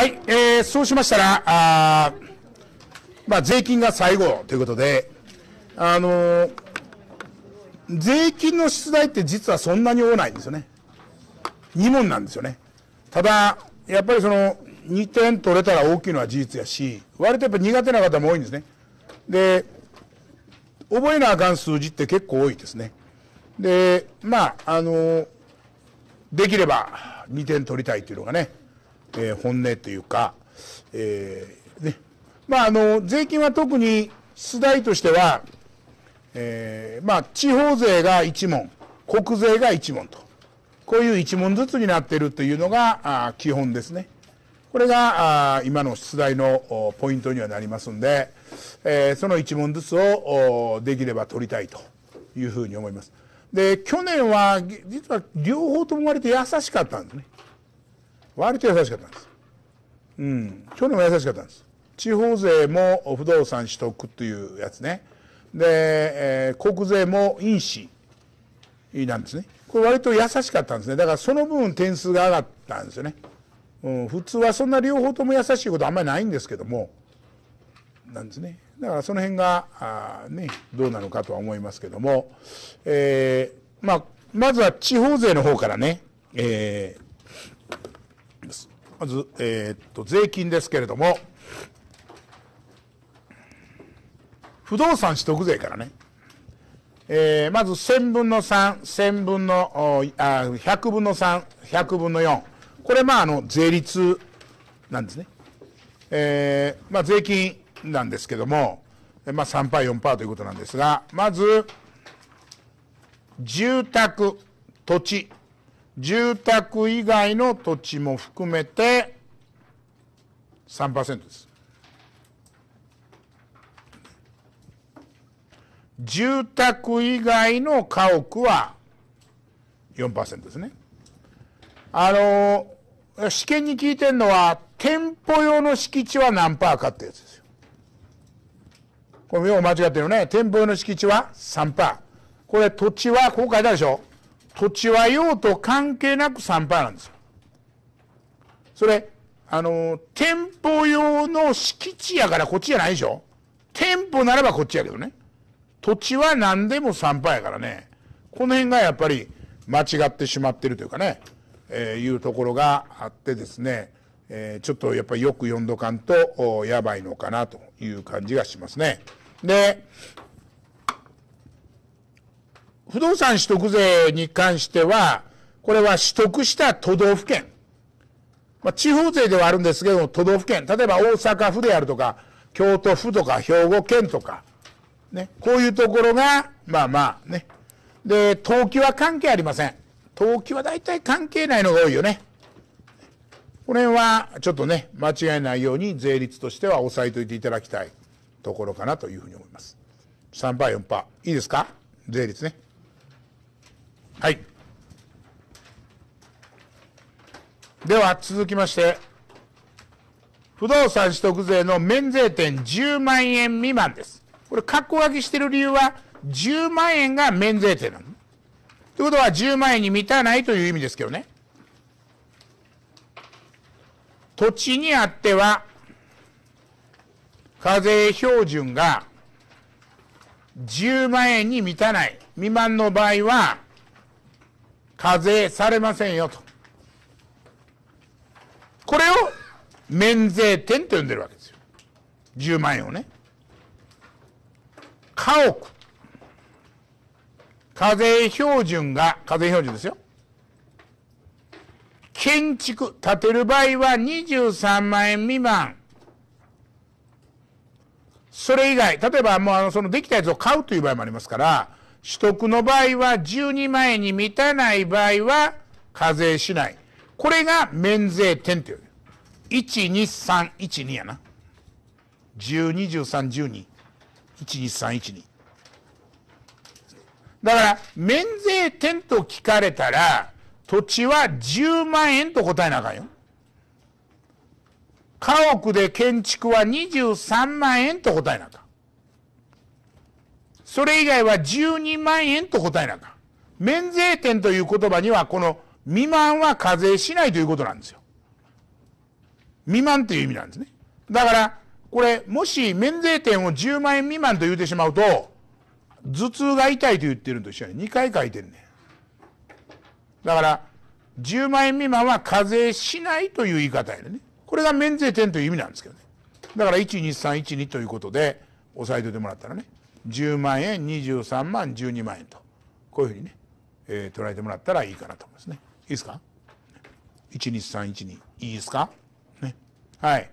はい、えー、そうしましたら、あまあ、税金が最後ということで、あのー、税金の出題って実はそんなに多ないんですよね。2問なんですよね。ただ、やっぱりその、2点取れたら大きいのは事実やし、割とやっぱ苦手な方も多いんですね。で、覚えなあかん数字って結構多いですね。で、まあ、あのー、できれば2点取りたいというのがね、えー、本音というか、えー、ね、まあ、あの、税金は特に出題としては、えー、まあ、地方税が1問、国税が1問と。こういう1問ずつになっているというのが、あ基本ですね。これが、あ今の出題のポイントにはなりますんで、えー、その1問ずつをできれば取りたいというふうに思います。で、去年は、実は両方とも割と優しかったんですね。割と優しかったんです。うん。去年も優しかったんです。地方税も不動産取得というやつね。で、えー、国税も印紙なんですね。これ割と優しかったんですね。だからその分点数が上がったんですよね。うん、普通はそんな両方とも優しいことあんまりないんですけども、なんですね。だからその辺が、あね、どうなのかとは思いますけども、えー、まあ、まずは地方税の方からね、えー、まず、えー、っと、税金ですけれども、不動産取得税からね、えー、まず1000分の3、1 0 0分の、あ百分の3、100分の4。これ、まあ、あの、税率なんですね。えー、まあ、税金なんですけども、まあ、3%パー、4%パーということなんですが、まず、住宅、土地、住宅以外の土地も含めて3%です。住宅以外の家屋は4%ですね。あの、試験に聞いてるのは、店舗用の敷地は何パーかってやつですよ。これ、よう間違ってるよね。店舗用の敷地は3パー。これ、土地は、こう書いてあるでしょ。土地は用途関係なく3%なんですよ。それ、あの、店舗用の敷地やからこっちじゃないでしょ店舗ならばこっちやけどね。土地は何でも3%やからね。この辺がやっぱり間違ってしまってるというかね、えー、いうところがあってですね、えー、ちょっとやっぱりよく読んどかんとやばいのかなという感じがしますね。で、不動産取得税に関しては、これは取得した都道府県。まあ、地方税ではあるんですけども、都道府県。例えば大阪府であるとか、京都府とか、兵庫県とか、ね、こういうところが、まあまあね。で、登記は関係ありません。登記は大体関係ないのが多いよね。これはちょっとね、間違えないように税率としては押さえておいていただきたいところかなというふうに思います。3%、4%。いいですか税率ね。はい。では、続きまして、不動産取得税の免税店10万円未満です。これ、格好書きしてる理由は、10万円が免税店なの。ということは、10万円に満たないという意味ですけどね。土地にあっては、課税標準が10万円に満たない未満の場合は、課税されませんよと。これを免税店と呼んでるわけですよ。10万円をね。家屋。課税標準が、課税標準ですよ。建築、建てる場合は23万円未満。それ以外、例えばもうあのそのできたやつを買うという場合もありますから、取得の場合は12万円に満たない場合は課税しない。これが免税店という。12312やな。121312。12312。だから、免税店と聞かれたら、土地は10万円と答えなあかんよ。家屋で建築は23万円と答えなあかん。それ以外は12万円と答えなか免税店という言葉には、この未満は課税しないということなんですよ。未満という意味なんですね。だから、これ、もし免税店を10万円未満と言うてしまうと、頭痛が痛いと言ってると一緒に2回書いてんねん。だから、10万円未満は課税しないという言い方やね。これが免税店という意味なんですけどね。だから、1、2、3、1、2ということで、押さえておいてもらったらね。10万円23万12万円とこういうふうにね、えー、捉えてもらったらいいかなと思いますねいいですか12312いいですかねはい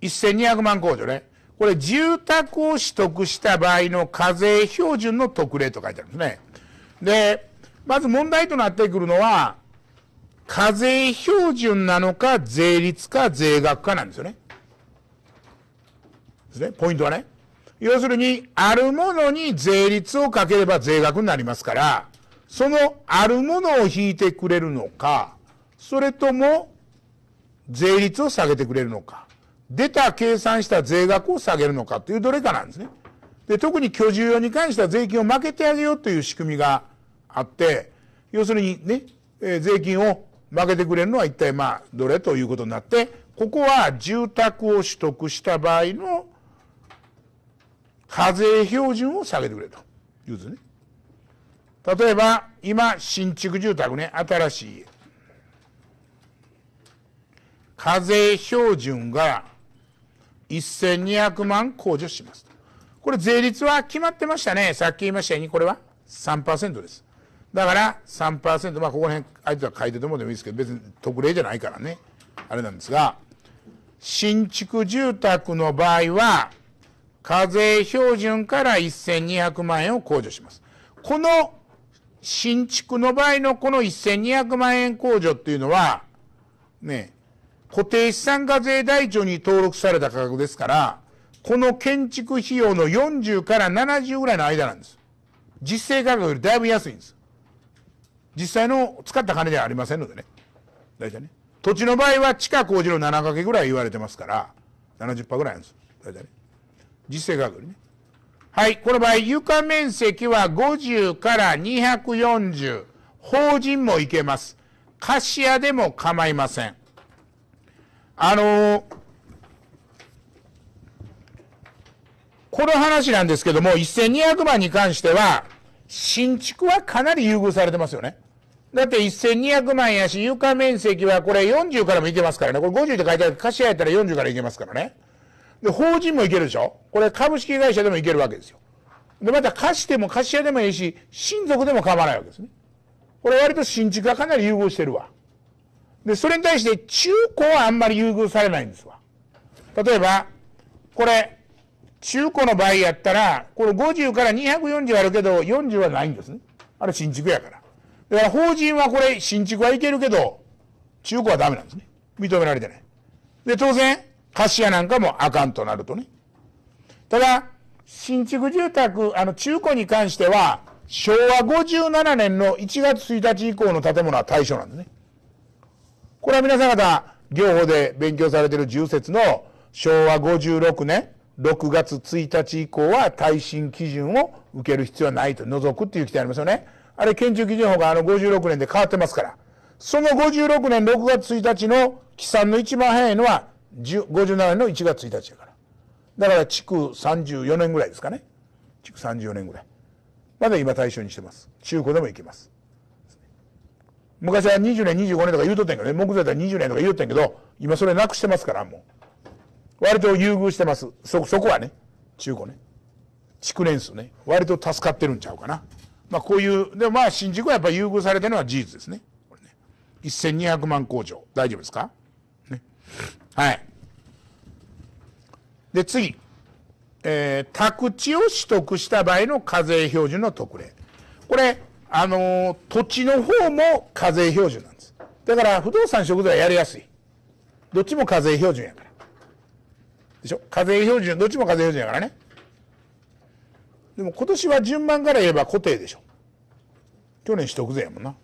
1200万控除ねこれ住宅を取得した場合の課税標準の特例と書いてあるんですねでまず問題となってくるのは課税標準なのか税率か税額かなんですよねですね。ポイントはね。要するに、あるものに税率をかければ税額になりますから、そのあるものを引いてくれるのか、それとも税率を下げてくれるのか、出た計算した税額を下げるのかというどれかなんですね。で、特に居住用に関しては税金を負けてあげようという仕組みがあって、要するにね、えー、税金を負けてくれるのは一体まあどれということになって、ここは住宅を取得した場合の課税標準を下げてくれと言うとね。例えば、今、新築住宅ね、新しい家。課税標準が1200万控除します。これ税率は決まってましたね。さっき言いましたように、これは3%です。だから3%、まあここら辺、あいつは書いててもでもいいですけど、別に特例じゃないからね。あれなんですが、新築住宅の場合は、課税標準から1200万円を控除します。この新築の場合のこの1200万円控除っていうのは、ね、固定資産課税台帳に登録された価格ですから、この建築費用の40から70ぐらいの間なんです。実勢価格よりだいぶ安いんです。実際の使った金ではありませんのでね。大体ね。土地の場合は地下工事の7掛けぐらい言われてますから、70%ぐらいなんです。大体ね。実勢価格ね。はい、この場合、床面積は50から240。法人もいけます。貸家でも構いません。あのー、この話なんですけども、1200万に関しては、新築はかなり優遇されてますよね。だって1200万やし、床面積はこれ40からもいけますからね。これ50って書いてある。貸家やったら40からいけますからね。で、法人もいけるでしょこれ株式会社でもいけるわけですよ。で、また貸しても貸し屋でもいいし、親族でも構わないわけですね。これ割と新築はかなり融合してるわ。で、それに対して中古はあんまり優遇されないんですわ。例えば、これ、中古の場合やったら、これ50から240あるけど、40はないんですね。あれ新築やから。だから法人はこれ新築はいけるけど、中古はダメなんですね。認められてない。で、当然、貸子屋なんかもあかんとなるとね。ただ、新築住宅、あの、中古に関しては、昭和57年の1月1日以降の建物は対象なんですね。これは皆さん方、両方で勉強されている重説の昭和56年6月1日以降は耐震基準を受ける必要はないと除くっていう規定ありますよね。あれ建築基準法があの56年で変わってますから。その56年6月1日の起算の一番早いのは57年の1月1日やから。だから築34年ぐらいですかね。築34年ぐらい。まだ今対象にしてます。中古でも行けます。昔は20年、25年とか言うとったんやけどね、木材だったら20年とか言うとったんやけど、今それなくしてますから、もう。割と優遇してます。そ、そこはね、中古ね。築年数ね。割と助かってるんちゃうかな。まあこういう、でもまあ新宿はやっぱ優遇されてるのは事実ですね。これね。1200万工場。大丈夫ですかね。はい。で、次。えー、宅地を取得した場合の課税標準の特例。これ、あのー、土地の方も課税標準なんです。だから、不動産食材はやりやすい。どっちも課税標準やから。でしょ課税標準、どっちも課税標準やからね。でも今年は順番から言えば固定でしょ。去年取得税やもんな。い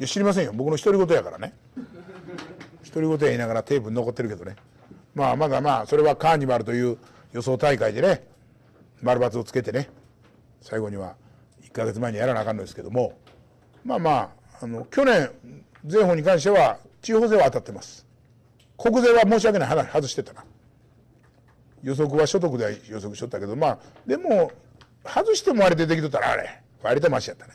や、知りませんよ。僕の独り言やからね。独り言言いながらテープ残ってるけどねまあまだまあそれはカーニバルという予想大会でね丸抜をつけてね最後には1か月前にやらなあかんのですけどもまあまああの去年税法に関しては地方税は当たってます国税は申し訳ない外してたな予測は所得で予測しとったけどまあでも外してもあれ出てきとったらあれ割とマシやったね、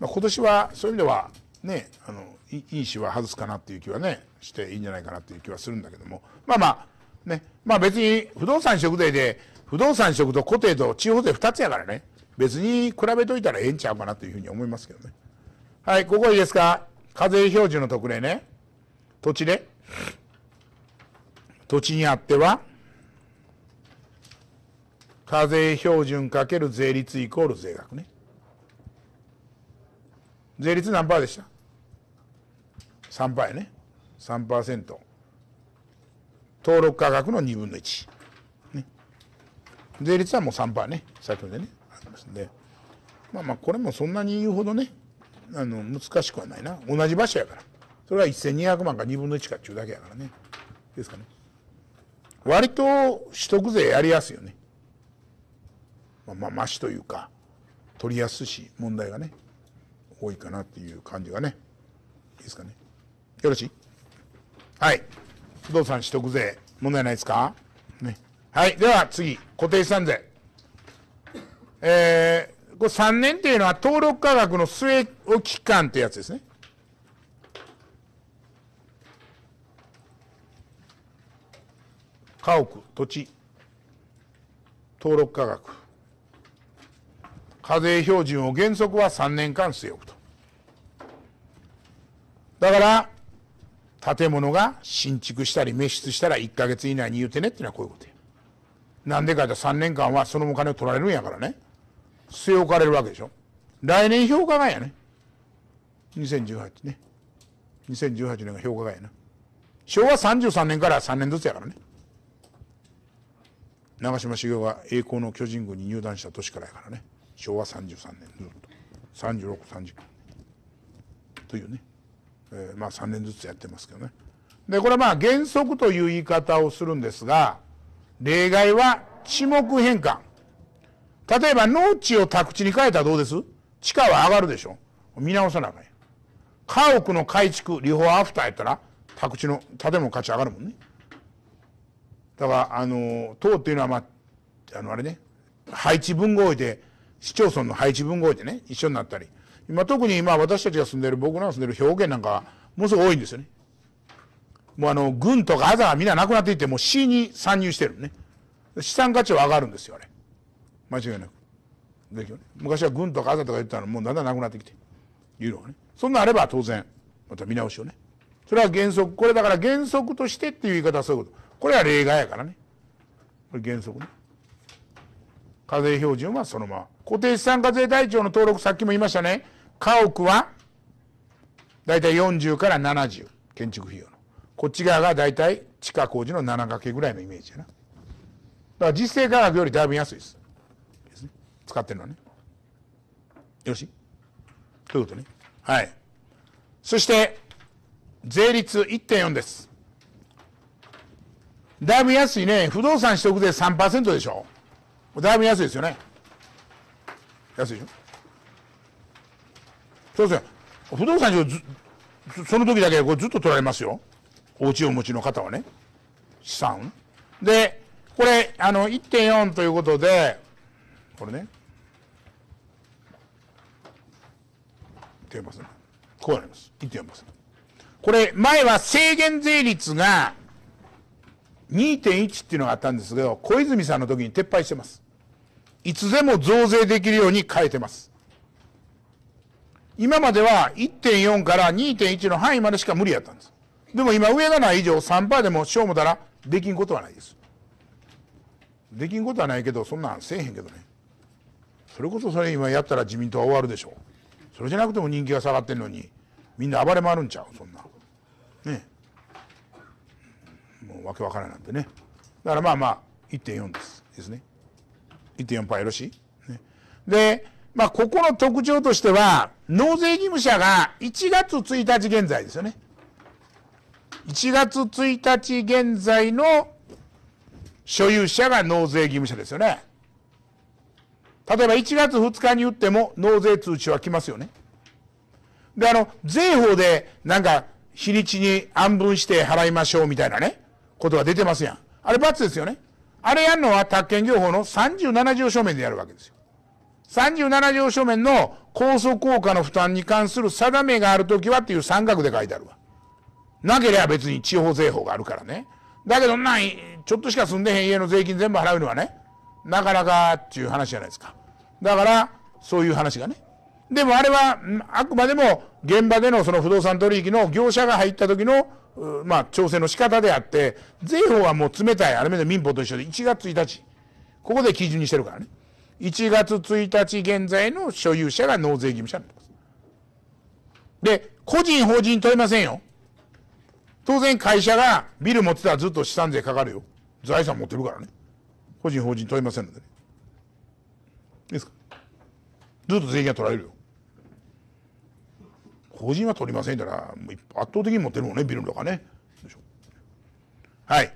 まあ、今年はそういう意味ではねあのいい詞は外すかなっていう気はねしていいんじゃないかなっていう気はするんだけどもまあまあねまあ別に不動産食税で不動産食と固定と地方税2つやからね別に比べといたらええんちゃうかなというふうに思いますけどねはいここいいですか課税表示の特例ね土地で土地にあっては課税標準かける税率イコール税額ね税率何パーでした3倍ね3%登録価格の2分の1、ね、税率はもう3%ね先ほどねありますんでまあまあこれもそんなに言うほどねあの難しくはないな同じ場所やからそれは1200万か2分の1かっちゅうだけやからねですかね割と取得税やりやすいよねまあまあましというか取りやすいし問題がね多いかなっていう感じがねいいですかねよろしいはい。不動産取得税、問題ないですかね。はい。では次、固定資産税。えー、これ3年っていうのは登録価格の据え置き期間ってやつですね。家屋、土地、登録価格。課税標準を原則は3年間据え置くと。だから、建物が新築したり滅失したら1ヶ月以内に言うてねっていうのはこういうことや。なんでかって3年間はそのお金を取られるんやからね。据え置かれるわけでしょ。来年評価外やね。2018ね。2018年が評価外やな。昭和33年から3年ずつやからね。長嶋茂雄が栄光の巨人軍に入団した年からやからね。昭和33年ずっと。36、30。というね。えー、まあ3年ずつやってますけどね。でこれはまあ原則という言い方をするんですが例外は地目変換。例えば農地を宅地に変えたらどうです地価は上がるでしょ見直さなあかんや家屋の改築リフォーアフターやったら宅地の建物価値上がるもんねだからあの党っていうのはまああのあれね配置文合で市町村の配置文合でね一緒になったり今特に今私たちが住んでる僕らが住んでる表現なんかものすごい多いんですよね。もうあの軍とかあざがみんななくなっていってもう死に参入してるね。資産価値は上がるんですよあれ。間違いなく。でね、昔は軍とかあざとか言ったらもうだんだんなくなってきていうのがね。そんなあれば当然また見直しをね。それは原則これだから原則としてっていう言い方はそういうこと。これは例外やからね。これ原則ね。課税標準はそのまま。固定資産課税台帳の登録、さっきも言いましたね。家屋は、だいたい40から70。建築費用の。こっち側がだいたい地下工事の7掛けぐらいのイメージやな。だから実勢価格よりだいぶ安いです。ですね。使ってるのはね。よろしいということね。はい。そして、税率1.4です。だいぶ安いね。不動産取得税3%でしょ。もうだいぶ安いですよね安いでしょそうですよ不動産上その時だけこれずっと取られますよお家をお持ちの方はね資産でこれあの1.4ということでこれね1.4%こうなります1.4%これ前は制限税率が2.1っていうのがあったんですけど、小泉さんの時に撤廃してます。いつでも増税できるように変えてます。今までは1.4から2.1の範囲までしか無理やったんです。でも今上がない以上3%でもしょうもたらできんことはないです。できんことはないけど、そんなんせえへんけどね。それこそそれ今やったら自民党は終わるでしょう。それじゃなくても人気が下がってんのに、みんな暴れ回るんちゃう、そんな。ねわけわからないなんでねだからまあまあ1.4ですですね1.4パーよろしい、ね、でまあここの特徴としては納税義務者が1月1日現在ですよね1月1日現在の所有者が納税義務者ですよね例えば1月2日に打っても納税通知は来ますよねであの税法でなんか日にちに安分して払いましょうみたいなねことが出てますやん。あれ罰ですよね。あれやんのは宅建業法の37条書面でやるわけですよ。37条書面の高速効果の負担に関する定めがあるときはっていう三角で書いてあるわ。なければ別に地方税法があるからね。だけどなん、ちょっとしか住んでへん家の税金全部払うのはね、なかなかっていう話じゃないですか。だから、そういう話がね。でもあれは、あくまでも現場でのその不動産取引の業者が入った時のまあ、調整の仕方であって、税法はもう冷たい、あれまで民法と一緒で1月1日、ここで基準にしてるからね。1月1日現在の所有者が納税義務者になります。で、個人、法人問いませんよ。当然会社がビル持ってたらずっと資産税かかるよ。財産持ってるからね。個人、法人問いませんのでね。いいですかずっと税金が取られるよ。法人は取りませんから圧倒的に持ってるもんねビルとかねはい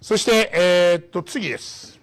そしてえー、っと次です